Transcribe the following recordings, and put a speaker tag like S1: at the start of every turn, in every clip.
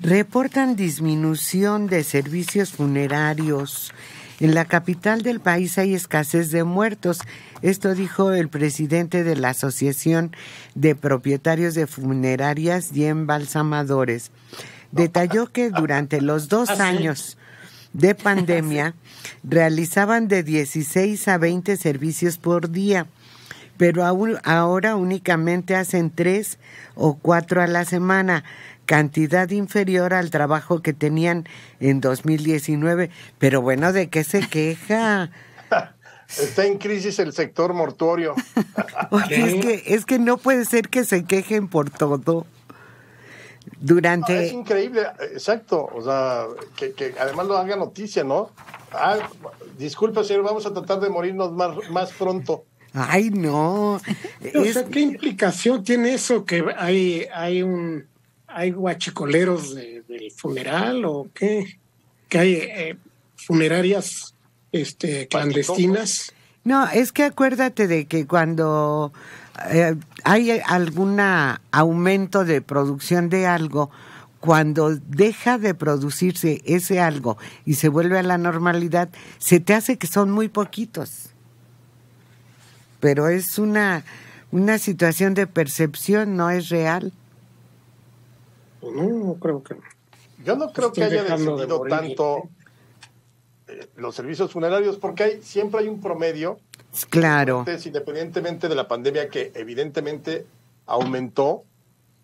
S1: reportan disminución de servicios funerarios. En la capital del país hay escasez de muertos. Esto dijo el presidente de la Asociación de Propietarios de Funerarias y Embalsamadores. Detalló que durante los dos años de pandemia realizaban de 16 a 20 servicios por día pero aún, ahora únicamente hacen tres o cuatro a la semana, cantidad inferior al trabajo que tenían en 2019. Pero bueno, ¿de qué se queja?
S2: Está en crisis el sector mortuorio.
S1: es, que, es que no puede ser que se quejen por todo. Durante... es
S2: increíble, exacto. O sea, que, además lo haga noticia, ¿no? Ah, disculpe, señor, vamos a tratar de morirnos más, más pronto.
S1: Ay, no.
S3: O ¿qué implicación tiene eso? ¿Que hay, hay un hay guachicoleros
S1: del funeral
S3: o qué? ¿Que hay eh, funerarias este, clandestinas?
S1: No, es que acuérdate de que cuando eh, hay algún aumento de producción de algo, cuando deja de producirse ese algo y se vuelve a la normalidad, se te hace que son muy poquitos pero es una, una situación de percepción, no es real. Pues no, creo que
S2: Yo no creo que haya descendido tanto eh, los servicios funerarios, porque hay, siempre hay un promedio. Claro. independientemente de la pandemia que evidentemente aumentó,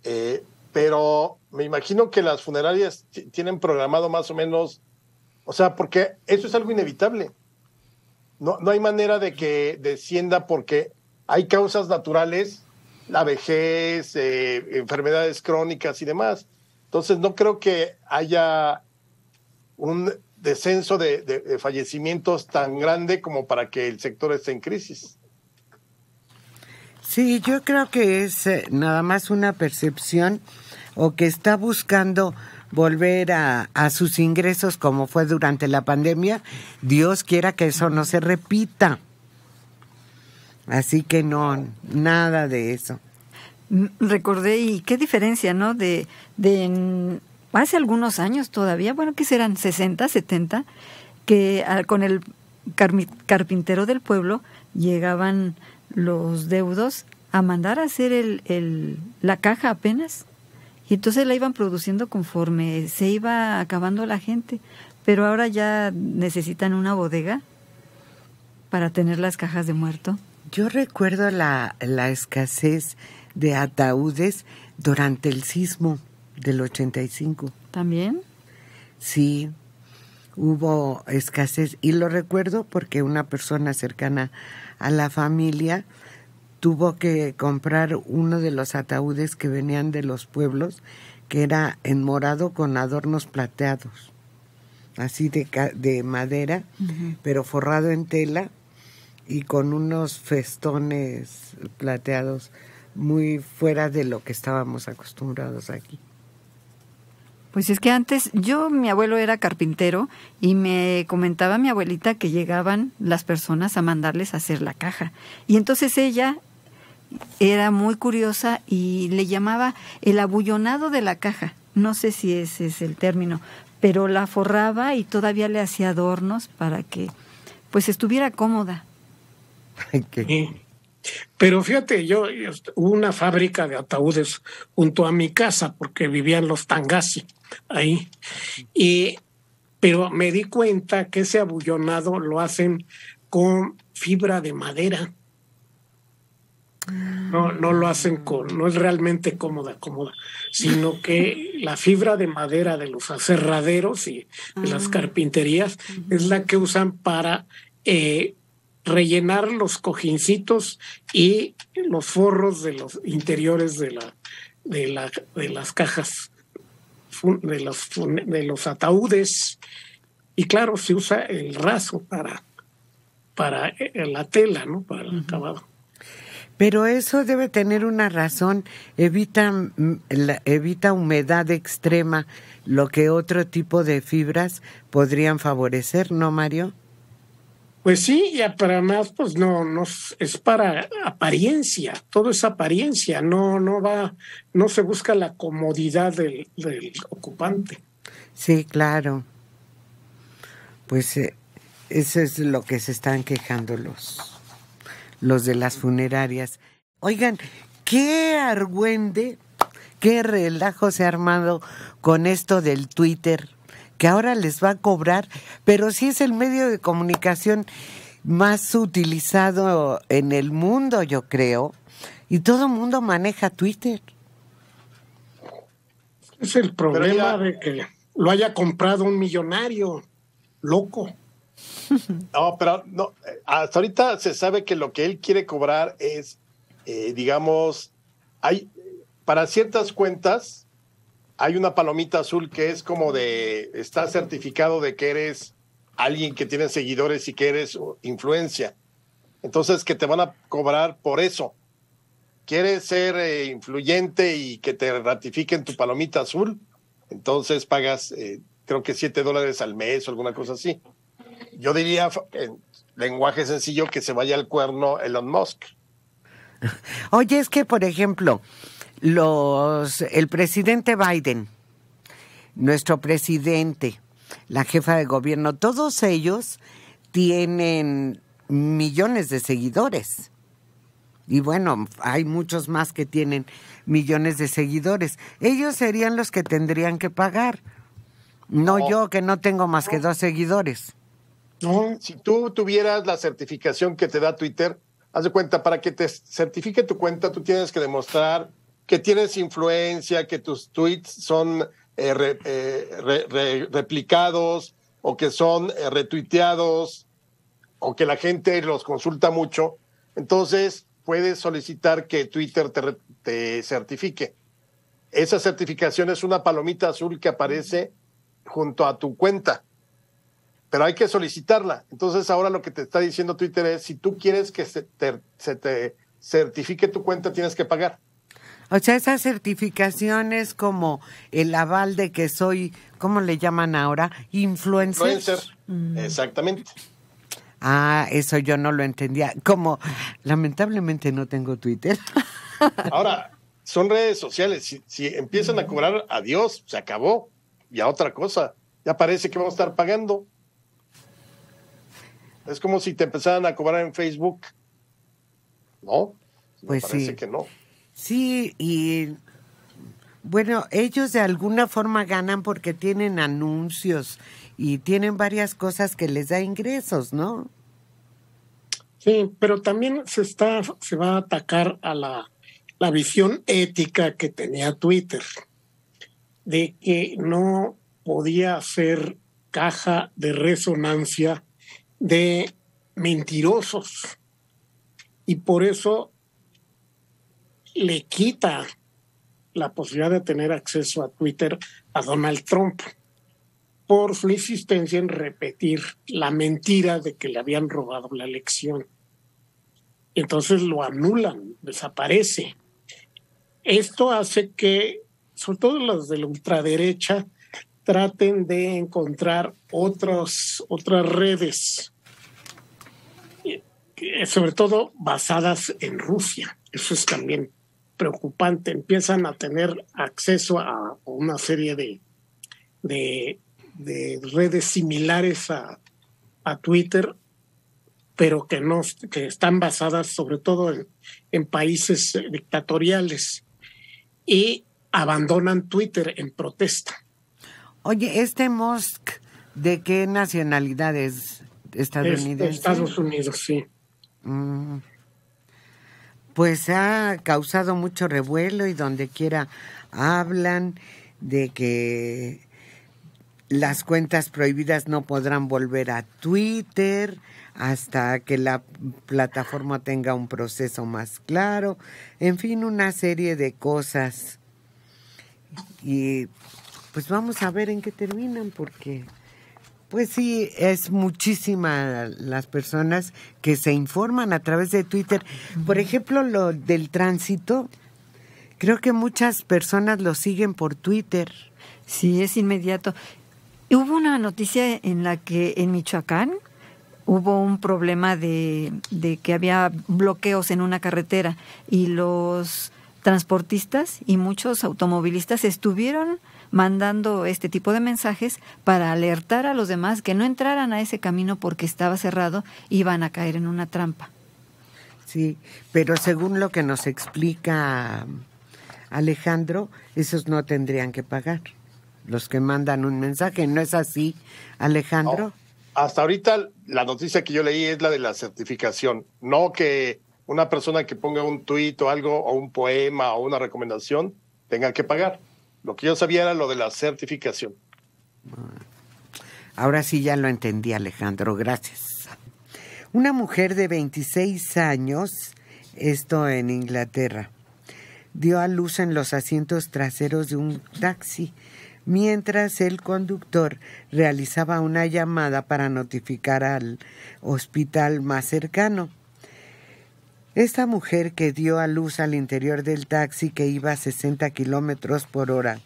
S2: eh, pero me imagino que las funerarias tienen programado más o menos, o sea, porque eso es algo inevitable no, hay manera de que descienda porque hay causas naturales, la vejez, eh, enfermedades crónicas y demás. Entonces no creo que haya un descenso de, de fallecimientos tan grande como para que el sector esté en crisis.
S1: Sí, yo creo que es eh, nada más una percepción o que está buscando volver a, a sus ingresos como fue durante la pandemia. Dios quiera que eso no se repita. Así que no, nada de eso.
S4: Mm, recordé, y qué diferencia, ¿no? De, de hace algunos años todavía, bueno, que serán 60, 70, que con el carpintero del pueblo llegaban los deudos a mandar a hacer el, el, la caja apenas y entonces la iban produciendo conforme se iba acabando la gente. Pero ahora ya necesitan una bodega para tener las cajas de muerto.
S1: Yo recuerdo la, la escasez de ataúdes durante el sismo del 85. ¿También? Sí, hubo escasez y lo recuerdo porque una persona cercana a la familia tuvo que comprar uno de los ataúdes que venían de los pueblos, que era en morado con adornos plateados, así de, de madera, pero forrado en tela y con unos festones plateados muy fuera de lo que estábamos acostumbrados aquí.
S4: Pues es que antes yo, mi abuelo era carpintero y me comentaba mi abuelita que llegaban las personas a mandarles a hacer la caja. Y entonces ella era muy curiosa y le llamaba el abullonado de la caja. No sé si ese es el término, pero la forraba y todavía le hacía adornos para que pues estuviera cómoda.
S3: Pero fíjate, yo hubo una fábrica de ataúdes junto a mi casa porque vivían los tangasi ahí. Y pero me di cuenta que ese abullonado lo hacen con fibra de madera no, no lo hacen con, no es realmente cómoda, cómoda, sino que la fibra de madera de los aserraderos y de las ah. carpinterías es la que usan para eh, rellenar los cojincitos y los forros de los interiores de, la, de, la, de las cajas, de los, de los ataúdes. Y claro, se usa el raso para, para eh, la tela, ¿no? Para el acabado.
S1: Pero eso debe tener una razón, evita, mm, evita humedad extrema, lo que otro tipo de fibras podrían favorecer, ¿no, Mario? Pues sí, y para pues no, no es para apariencia,
S3: todo es apariencia, no, no va, no se busca la comodidad del,
S1: ocupante. Sí, claro. Pues eh, eso es lo que se están quejando los los de las funerarias. Oigan, qué argüende, qué relajo se ha armado con esto del Twitter, que ahora les va a cobrar, pero sí es el medio de comunicación más utilizado en el mundo, yo creo, y todo el mundo maneja Twitter. Es el
S3: problema de que lo haya comprado un millonario loco.
S2: No, pero no, hasta ahorita se sabe que lo que él quiere cobrar es, eh, digamos, hay para ciertas cuentas hay una palomita azul que es como de está certificado de que eres alguien que tiene seguidores y que eres influencia. Entonces que te van a cobrar por eso. ¿Quieres ser eh, influyente y que te ratifiquen tu palomita azul? Entonces pagas, eh, creo que 7 dólares al mes o alguna cosa así yo diría en lenguaje sencillo que se vaya al cuerno Elon Musk.
S1: Oye, es que, por ejemplo, los, el presidente Biden, nuestro presidente, la jefa de gobierno, todos ellos tienen millones de seguidores. Y bueno, hay muchos más que tienen millones de seguidores. Ellos serían los que tendrían que pagar. No, no. yo, que no tengo más que dos seguidores. Si
S2: tú tuvieras la certificación que te da Twitter, haz de cuenta, para que te certifique tu cuenta, tú tienes que demostrar que tienes influencia, que tus tweets son eh, eh, replicados o que son eh, retuiteados o que la gente los consulta mucho. Entonces, puedes solicitar que Twitter te certifique. Esa certificación es una palomita azul que aparece junto a tu cuenta pero hay que solicitarla. Entonces ahora lo que te está diciendo Twitter es, si tú quieres que se te, certifique tu cuenta, tienes que pagar.
S1: O sea, esa certificación es como el aval de que soy, ¿cómo le llaman ahora? Influencer. Mm. exactamente. Ah, eso yo no lo entendía. Como lamentablemente no tengo Twitter.
S2: Ahora, son redes sociales. Si, si empiezan a mm. cobrar, adiós, se acabó. Y a otra cosa, ya parece que vamos a estar pagando. Es como si te empezaran a cobrar en Facebook. ¿No? Pues parece que no.
S1: Sí, y bueno, ellos de alguna forma ganan porque tienen anuncios y tienen varias cosas que les da ingresos, ¿no? Sí, pero también se está, se va a atacar a
S3: la, la visión ética que tenía Twitter, de que no podía ser caja de resonancia de mentirosos y por eso le quita la posibilidad de tener acceso a Twitter a Donald Trump por su insistencia en repetir la mentira de que le habían robado la elección. Entonces lo anulan, desaparece. Esto hace que, sobre todo los de la ultraderecha, traten de encontrar otras, otras redes eh, sobre todo basadas en Rusia. Eso es también preocupante. Empiezan a tener acceso a una serie de, de, redes similares a, Twitter, pero que, no, están basadas sobre todo en, países
S1: eh, dictatoriales y abandonan Twitter en protesta. Oye, este Musk, ¿de qué nacionalidad es estadounidense? de Estados Unidos, sí. Mm. Pues ha causado mucho revuelo y donde quiera hablan de que las cuentas prohibidas no podrán volver a Twitter hasta que la plataforma tenga un proceso más claro, en fin, una serie de cosas. Y pues vamos a ver en qué terminan porque pues sí, es muchísima las personas que se informan a través de Twitter. Por ejemplo, lo del tránsito, creo que muchas personas lo siguen por Twitter. Sí, es inmediato. Hubo una noticia en la que en Michoacán
S4: hubo un problema de, de que había bloqueos en una carretera y los transportistas y muchos automovilistas estuvieron mandando este tipo de mensajes para alertar a los demás que no entraran a ese camino porque estaba cerrado y iban a caer en una trampa.
S1: Sí, pero según lo que nos explica Alejandro, esos no tendrían que pagar, los que mandan un mensaje, ¿no es así, Alejandro?
S2: Hasta ahorita la noticia que yo leí es la de la certificación, no que una persona que ponga un tuit o algo, o un poema o una recomendación, tenga que pagar. Lo que yo sabía era lo de la
S1: certificación. Ahora sí ya lo entendí, Alejandro. Gracias. Una mujer de 26 años, esto en Inglaterra, dio a luz en los asientos traseros de un taxi mientras el conductor realizaba una llamada para notificar al hospital más cercano. Esta mujer que dio a luz al interior del taxi que iba a 60 kilómetros por hora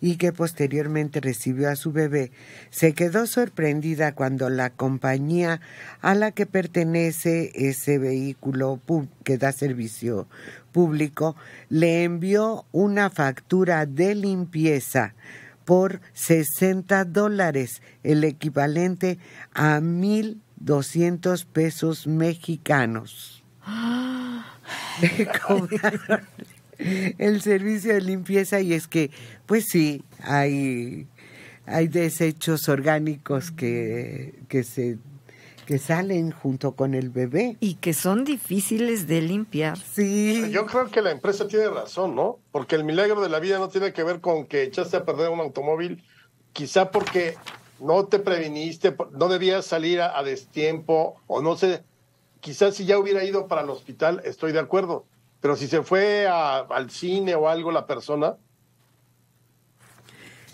S1: y que posteriormente recibió a su bebé, se quedó sorprendida cuando la compañía a la que pertenece ese vehículo que da servicio público le envió una factura de limpieza por 60 dólares, el equivalente a 1.200 pesos mexicanos. ¡Ah! el servicio de limpieza y es que, pues sí, hay, hay desechos orgánicos que, que se que salen junto con el bebé. Y que son difíciles de limpiar. Sí. Yo
S2: creo que la empresa tiene razón, ¿no? Porque el milagro de la vida no tiene que ver con que echaste a perder un automóvil, quizá porque no te previniste, no debías salir a destiempo o no sé, quizás si ya hubiera ido para el hospital, estoy de acuerdo, pero si se fue al cine o algo la persona.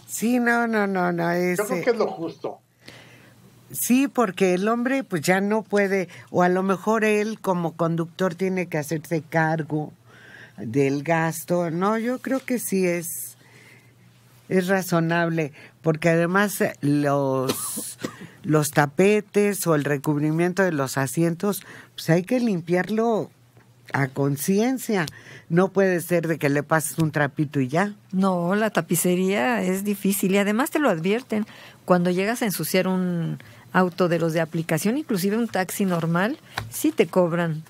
S1: Sí, no, no, no, no. es Yo creo este que es lo justo. Sí, porque el hombre pues ya no puede, o a lo mejor él como conductor tiene que hacerse cargo del gasto. No, yo creo que sí es, es razonable, porque además los los tapetes o el recubrimiento de los asientos, pues hay que limpiarlo a conciencia. No puede ser de que le pases un trapito y ya.
S4: No, la tapicería es difícil y además te lo advierten. Cuando llegas a ensuciar un auto de los de aplicación, inclusive
S1: un taxi normal,
S4: sí te cobran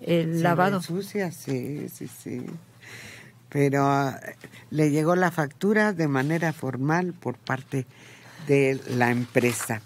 S4: el lavado.
S1: Ensucia, sí, sí, sí. Pero ah, le llegó la factura de manera formal por parte de la empresa.